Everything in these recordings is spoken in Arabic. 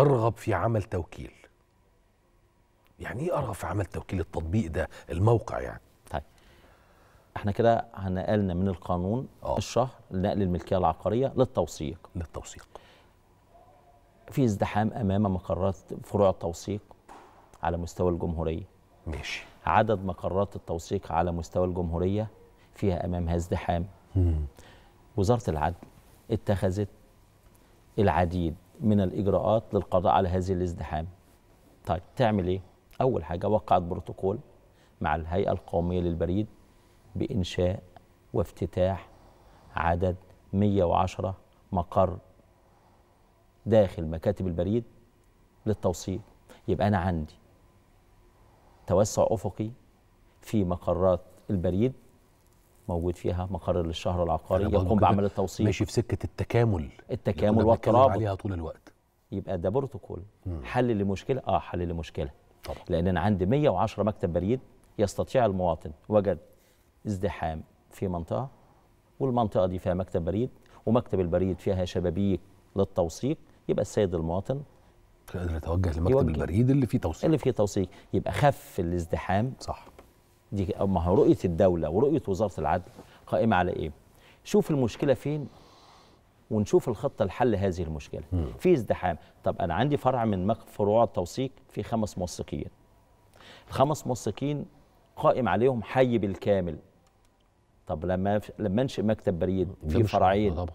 ارغب في عمل توكيل يعني ايه ارغب في عمل توكيل التطبيق ده الموقع يعني طيب احنا كده هنقلنا من القانون أوه. الشهر لنقل الملكيه العقاريه للتوثيق للتوثيق في ازدحام امام مقرات فروع التوثيق على مستوى الجمهوريه ماشي عدد مقرات التوثيق على مستوى الجمهوريه فيها امامها ازدحام وزاره العدل اتخذت العديد من الإجراءات للقضاء على هذه الازدحام طيب تعمل إيه؟ أول حاجة وقعت بروتوكول مع الهيئة القومية للبريد بإنشاء وافتتاح عدد 110 مقر داخل مكاتب البريد للتوصيل يبقى أنا عندي توسع أفقي في مقرات البريد موجود فيها مقر للشهر العقاري يقوم بعمل التوصيل ماشي في سكه التكامل التكامل والترابط عليها طول الوقت يبقى ده بروتوكول حل لمشكله اه حل لمشكله طبعا. لان انا عندي 110 مكتب بريد يستطيع المواطن وجد ازدحام في منطقه والمنطقه دي فيها مكتب بريد ومكتب البريد فيها شبابيك للتوثيق يبقى السيد المواطن يقدر يتوجه لمكتب يوجه. البريد اللي فيه توثيق اللي فيه توثيق يبقى خف الازدحام صح دي ما هو رؤيه الدوله ورؤيه وزاره العدل قائمه على ايه؟ شوف المشكله فين ونشوف الخطه لحل هذه المشكله. في ازدحام، طب انا عندي فرع من فروع التوثيق في خمس موثقين. الخمس موثقين قائم عليهم حي بالكامل. طب لما لما انشئ مكتب بريد في فرعين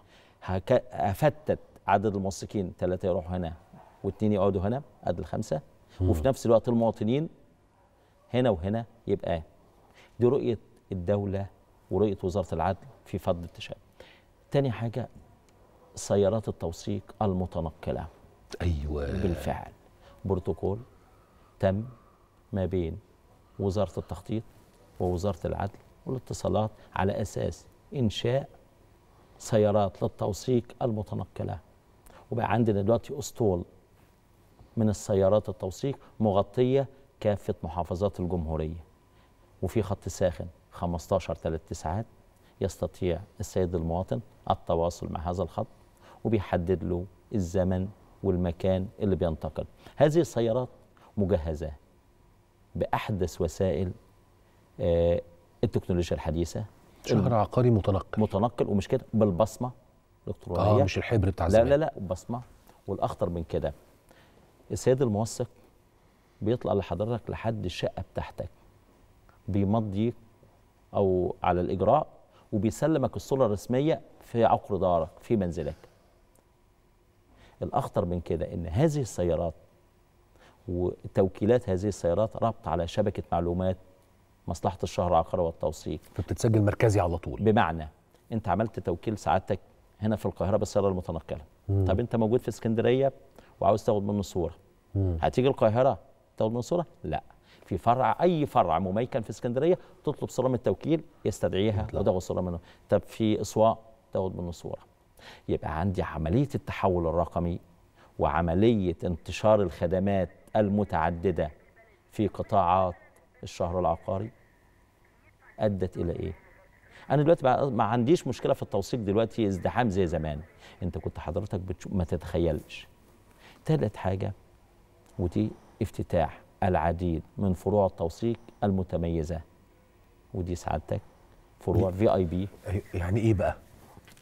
افتت هفتت عدد الموثقين ثلاثه يروحوا هنا واثنين يقعدوا هنا قد الخمسه وفي نفس الوقت المواطنين هنا وهنا يبقى دي رؤيه الدوله ورؤيه وزاره العدل في فض التشابه تاني حاجه سيارات التوثيق المتنقله ايوه بالفعل بروتوكول تم ما بين وزاره التخطيط ووزاره العدل والاتصالات على اساس انشاء سيارات للتوثيق المتنقله وبقى عندنا دلوقتي اسطول من السيارات التوثيق مغطيه كافه محافظات الجمهوريه وفي خط ساخن 15 ثلاث تسعات يستطيع السيد المواطن التواصل مع هذا الخط وبيحدد له الزمن والمكان اللي بينتقل هذه السيارات مجهزة بأحدث وسائل آه، التكنولوجيا الحديثة شهر عقاري متنقل متنقل ومش كده بالبصمة الإلكترونية اه مش الحبر بتاع لا لا لا بصمة والأخطر من كده السيد الموثق بيطلع لحضرتك لحد الشقة بتاعتك بيمضي او على الاجراء وبيسلمك الصوره الرسميه في عقر دارك في منزلك الاخطر من كده ان هذه السيارات وتوكيلات هذه السيارات رابطه على شبكه معلومات مصلحه الشهر عقار والتوثيق فبتتسجل مركزي على طول بمعنى انت عملت توكيل سعادتك هنا في القاهره بالسياره المتنقله مم. طب انت موجود في اسكندريه وعاوز تاخد منه صوره هتيجي القاهره تاخد منه صوره لا في فرع اي فرع مميكن في اسكندريه تطلب من التوكيل يستدعيها صوره منه طب في اسواق تاخد منه صوره يبقى عندي عمليه التحول الرقمي وعمليه انتشار الخدمات المتعدده في قطاعات الشهر العقاري ادت الى ايه؟ انا دلوقتي ما عنديش مشكله في التوثيق دلوقتي ازدحام زي زمان انت كنت حضرتك بتشوف ما تتخيلش ثالث حاجه ودي افتتاح العديد من فروع التوثيق المتميزة ودي سعادتك فروع في اي بي يعني ايه بقى؟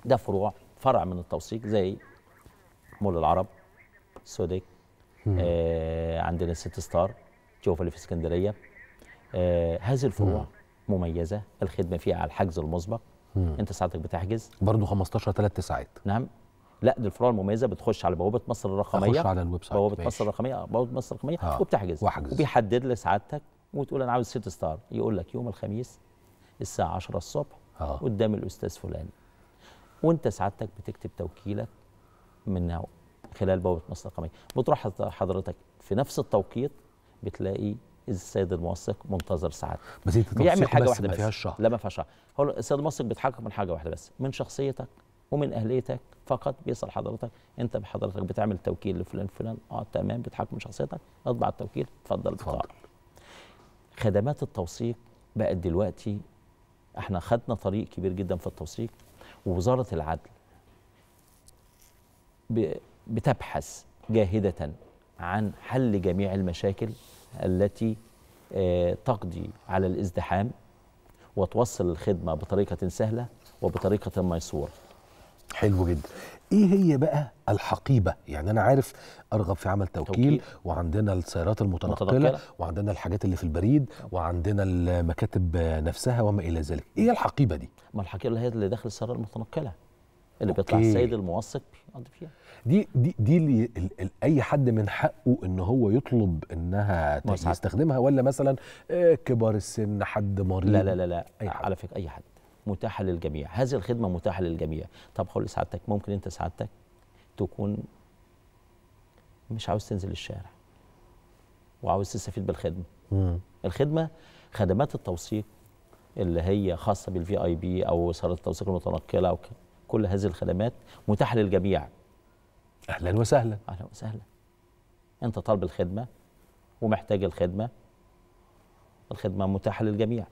ده فروع فرع من التوثيق زي مول العرب سوديك آه عندنا ست ستار جوفا اللي في اسكندريه آه هذه الفروع مم. مميزه الخدمه فيها على الحجز المسبق انت ساعتك بتحجز برضه 15 3 ساعات نعم لا دي الفروع المميزه بتخش على بوابه مصر الرقميه تخش على الويب سايت بوابه مصر الرقميه بوابه مصر الرقميه آه. وبتحجز وحجز. وبيحدد لك سعادتك وتقول انا عاوز ست ستار يقول لك يوم الخميس الساعه 10 الصبح آه. قدام الاستاذ فلان وانت سعادتك بتكتب توكيلك من خلال بوابه مصر الرقميه بتروح حضرتك في نفس التوقيت بتلاقي السيد الموثق منتظر ساعات بيعمل حاجه واحده بس, ما فيهاش شهر لا ما فيهاش شهر هو السيد الموثق بيتحقق من حاجه واحده بس من شخصيتك ومن اهليتك فقط بيسال حضرتك انت بحضرتك بتعمل توكيل لفلان فلان اه تمام بتحكم شخصيتك اطبع التوكيل اتفضل بطاقه خدمات التوثيق بقت دلوقتي احنا خدنا طريق كبير جدا في التوثيق ووزاره العدل بتبحث جاهده عن حل جميع المشاكل التي آه، تقضي على الازدحام وتوصل الخدمه بطريقه سهله وبطريقه ميسوره حلو جدا ايه هي بقى الحقيبه يعني انا عارف ارغب في عمل توكيل, توكيل. وعندنا السيارات المتنقله المتنقله وعندنا الحاجات اللي في البريد وعندنا المكاتب نفسها وما الى ذلك ايه الحقيبه دي ما الحقيبه اللي هي اللي داخل السياره المتنقله اللي أوكي. بيطلع السيد الموثق بيقضي فيها دي دي دي اللي ال ال اي حد من حقه ان هو يطلب انها يستخدمها ولا مثلا آه، كبار السن حد مريض لا لا لا, لا. أي حد. على فكره اي حد متاحه للجميع هذه الخدمه متاحه للجميع طب هقول لسعادتك ممكن انت سعادتك تكون مش عاوز تنزل الشارع وعاوز تستفيد بالخدمه مم. الخدمه خدمات التوثيق اللي هي خاصه بالفي اي بي او وسائل التوثيق المتنقله او كل هذه الخدمات متاحه للجميع اهلا وسهلا اهلا وسهلا انت طالب الخدمه ومحتاج الخدمه الخدمه متاحه للجميع